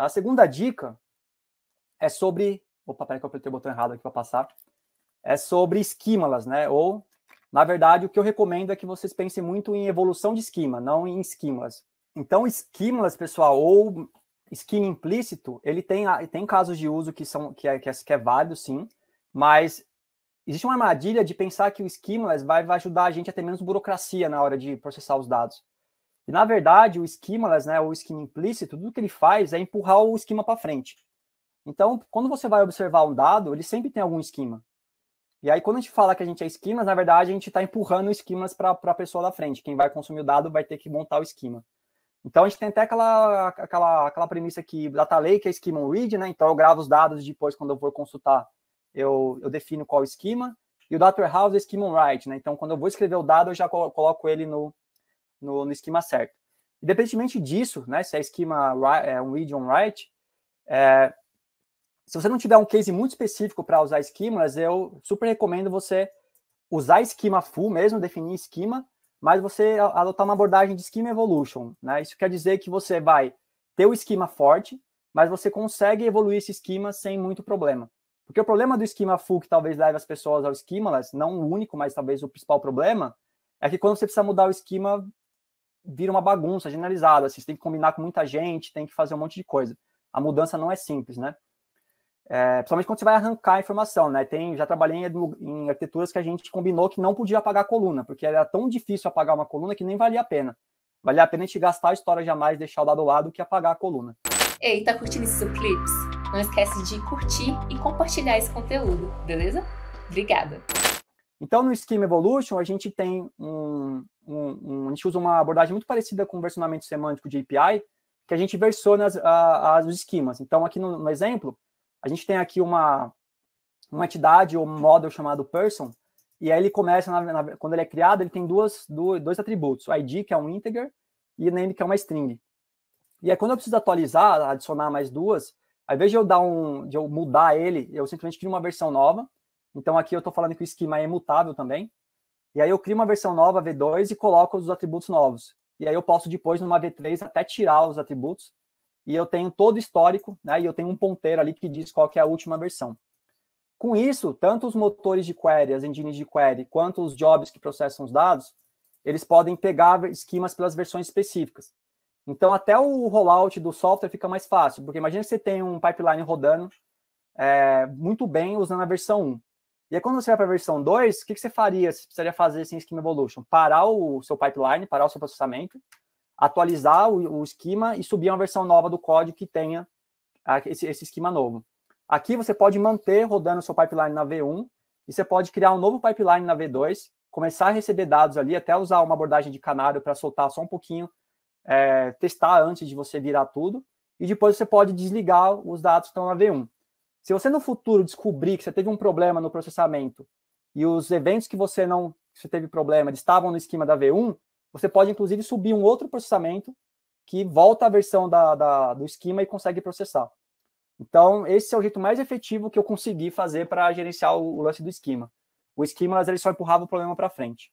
A segunda dica é sobre. Opa, peraí que eu apertei o botão errado aqui para passar. É sobre esquímalas, né? Ou, na verdade, o que eu recomendo é que vocês pensem muito em evolução de esquema, não em esquímalas. Então, esquímalas, pessoal, ou esquema implícito, ele tem, tem casos de uso que são que é, que é, que é válido, sim, mas existe uma armadilha de pensar que o esquema vai, vai ajudar a gente a ter menos burocracia na hora de processar os dados. E na verdade, o schemaless, né, o esquema implícito, tudo que ele faz é empurrar o esquema para frente. Então, quando você vai observar um dado, ele sempre tem algum esquema. E aí, quando a gente fala que a gente é esquemas, na verdade, a gente está empurrando o esquemas para a pessoa da frente. Quem vai consumir o dado vai ter que montar o esquema. Então, a gente tem até aquela, aquela, aquela premissa que data tá lake é schema read, né? Então, eu gravo os dados depois, quando eu for consultar, eu, eu defino qual esquema. E o data warehouse é schema write, né? Então, quando eu vou escrever o dado, eu já coloco ele no, no, no esquema certo. Independentemente disso, né, se é esquema é um read on write, é, se você não tiver um case muito específico para usar esquemas, eu super recomendo você usar esquema full mesmo, definir esquema, mas você adotar uma abordagem de esquema evolution. Né? Isso quer dizer que você vai ter o esquema forte, mas você consegue evoluir esse esquema sem muito problema. Porque o problema do esquema full que talvez leve as pessoas ao esquema, não o único, mas talvez o principal problema, é que quando você precisa mudar o esquema, vira uma bagunça generalizada, assim, você tem que combinar com muita gente, tem que fazer um monte de coisa. A mudança não é simples, né? É, principalmente quando você vai arrancar a informação, né? Tem, já trabalhei em, em, arquiteturas que a gente combinou que não podia apagar a coluna, porque era tão difícil apagar uma coluna que nem valia a pena. Valia a pena a gente gastar a história jamais, deixar o dado lado, que apagar a coluna. Ei, tá curtindo esses clips? Não esquece de curtir e compartilhar esse conteúdo, beleza? Obrigada! Então, no Schema Evolution, a gente tem um, um, um, a gente usa uma abordagem muito parecida com o versionamento semântico de API, que a gente versiona as, as, os esquemas. Então, aqui no, no, exemplo, a gente tem aqui uma, uma entidade ou um model chamado person, e aí ele começa, na, na, quando ele é criado, ele tem duas, dois, dois atributos, o id, que é um integer, e o name, que é uma string. E aí, quando eu preciso atualizar, adicionar mais duas, ao invés de eu, dar um, de eu mudar ele, eu simplesmente crio uma versão nova. Então, aqui eu estou falando que o esquema é imutável também. E aí eu crio uma versão nova, V2, e coloco os atributos novos. E aí eu posso depois, numa V3, até tirar os atributos. E eu tenho todo o histórico, né? E eu tenho um ponteiro ali que diz qual que é a última versão. Com isso, tanto os motores de query, as engines de query, quanto os jobs que processam os dados, eles podem pegar esquemas pelas versões específicas. Então, até o rollout do software fica mais fácil, porque imagina que você tem um pipeline rodando é, muito bem usando a versão 1. E aí, quando você vai para a versão 2, o que, que, você faria? Você precisaria fazer sem assim, Schema Evolution? Parar o seu pipeline, parar o seu processamento, atualizar o, o esquema e subir uma versão nova do código que tenha esse, esse esquema novo. Aqui você pode manter rodando o seu pipeline na V1 e você pode criar um novo pipeline na V2, começar a receber dados ali, até usar uma abordagem de canário para soltar só um pouquinho, é, testar antes de você virar tudo, e depois você pode desligar os dados que estão na V1. Se você no futuro descobrir que você teve um problema no processamento e os eventos que você não que você teve problema estavam no esquema da V1, você pode inclusive subir um outro processamento que volta a versão da, da, do esquema e consegue processar. Então, esse é o jeito mais efetivo que eu consegui fazer para gerenciar o, o, lance do esquema. O esquema, às vezes, só empurrava o problema para frente.